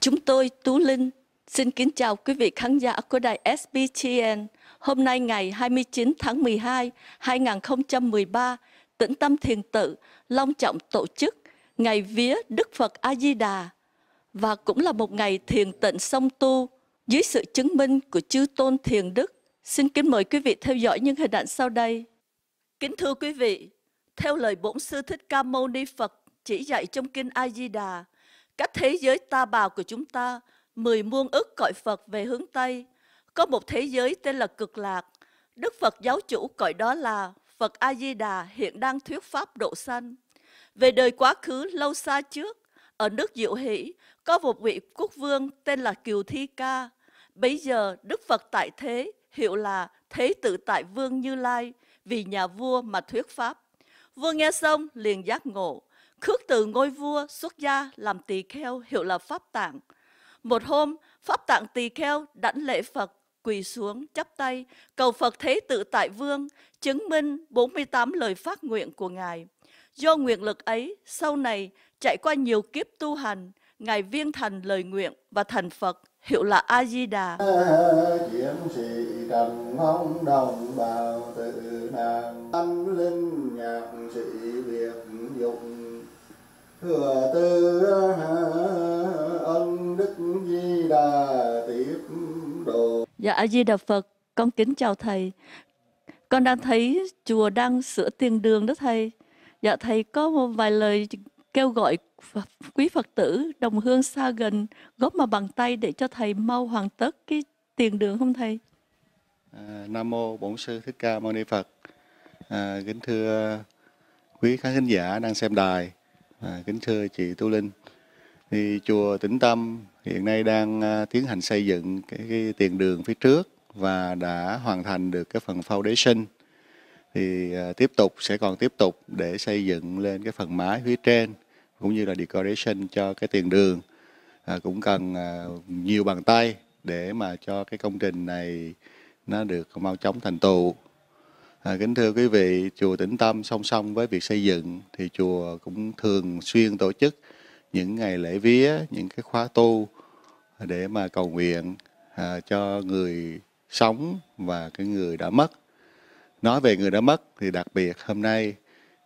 Chúng tôi Tú Linh xin kính chào quý vị khán giả của đài SBTN. Hôm nay ngày 29 tháng 12, 2013, tỉnh Tâm Thiền Tự long trọng tổ chức Ngày Vía Đức Phật A-di-đà và cũng là một ngày thiền tịnh song tu dưới sự chứng minh của chư tôn thiền đức. Xin kính mời quý vị theo dõi những hình ảnh sau đây. Kính thưa quý vị, theo lời Bổn Sư Thích Ca Mâu Ni Phật chỉ dạy trong Kinh A-di-đà, cách thế giới ta bào của chúng ta, mười muôn ức cõi Phật về hướng Tây, có một thế giới tên là cực lạc. Đức Phật giáo chủ cõi đó là Phật A-di-đà hiện đang thuyết pháp độ sanh. Về đời quá khứ lâu xa trước, ở nước Diệu Hỷ, có một vị quốc vương tên là Kiều Thi Ca. Bây giờ Đức Phật tại thế, hiệu là Thế tự tại Vương Như Lai, vì nhà vua mà thuyết pháp. Vua nghe xong liền giác ngộ, khước từ ngôi vua xuất gia làm tỳ kheo hiệu là Pháp Tạng. Một hôm, Pháp Tạng tỳ kheo đảnh lễ Phật, quỳ xuống chắp tay, cầu Phật thế tự tại vương, chứng minh 48 lời phát nguyện của Ngài. Do nguyện lực ấy, sau này trải qua nhiều kiếp tu hành, Ngài viên thành lời nguyện và thành Phật, hiệu là A-di-đà. Diễn sĩ đồng bào tự Dạ, A Di Đà Phật, con kính chào thầy. Con đang thấy chùa đang sửa tiền đường đó thầy. Dạ thầy có một vài lời kêu gọi quý Phật tử đồng hương xa gần góp mà bằng tay để cho thầy mau hoàn tất cái tiền đường không thầy? À, Nam mô Bổn sư Thích Ca Mâu Ni Phật. À, kính thưa quý khán thính giả đang xem đài. À, kính thưa chị Tu Linh. Thì chùa Tĩnh Tâm hiện nay đang à, tiến hành xây dựng cái, cái tiền đường phía trước và đã hoàn thành được cái phần foundation thì à, tiếp tục sẽ còn tiếp tục để xây dựng lên cái phần mái phía trên cũng như là decoration cho cái tiền đường à, cũng cần à, nhiều bàn tay để mà cho cái công trình này nó được mau chóng thành tựu à, kính thưa quý vị chùa tĩnh tâm song song với việc xây dựng thì chùa cũng thường xuyên tổ chức những ngày lễ vía những cái khóa tu để mà cầu nguyện à, cho người sống và cái người đã mất nói về người đã mất thì đặc biệt hôm nay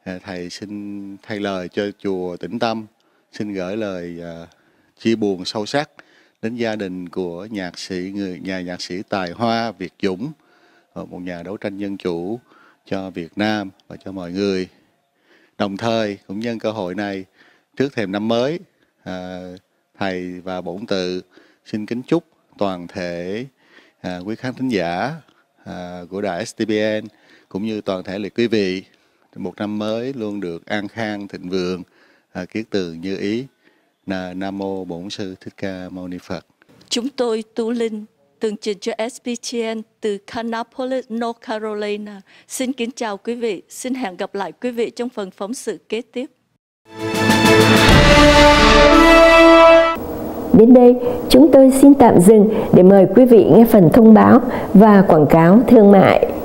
à, thầy xin thay lời cho chùa tĩnh tâm xin gửi lời à, chia buồn sâu sắc đến gia đình của nhạc sĩ người nhà nhạc sĩ tài hoa Việt Dũng một nhà đấu tranh dân chủ cho Việt Nam và cho mọi người đồng thời cũng nhân cơ hội này trước thềm năm mới à, thầy và bổn tự xin kính chúc toàn thể à, quý khán thính giả à, của đài STBN cũng như toàn thể liệt quý vị một năm mới luôn được an khang thịnh vượng à, kiết từ như ý nam mô bổn sư thích ca mâu ni phật chúng tôi tu linh tường trình cho SBTN từ Canapolis, North Carolina. Xin kính chào quý vị, xin hẹn gặp lại quý vị trong phần phóng sự kế tiếp. đây, chúng tôi xin tạm dừng để mời quý vị nghe phần thông báo và quảng cáo thương mại.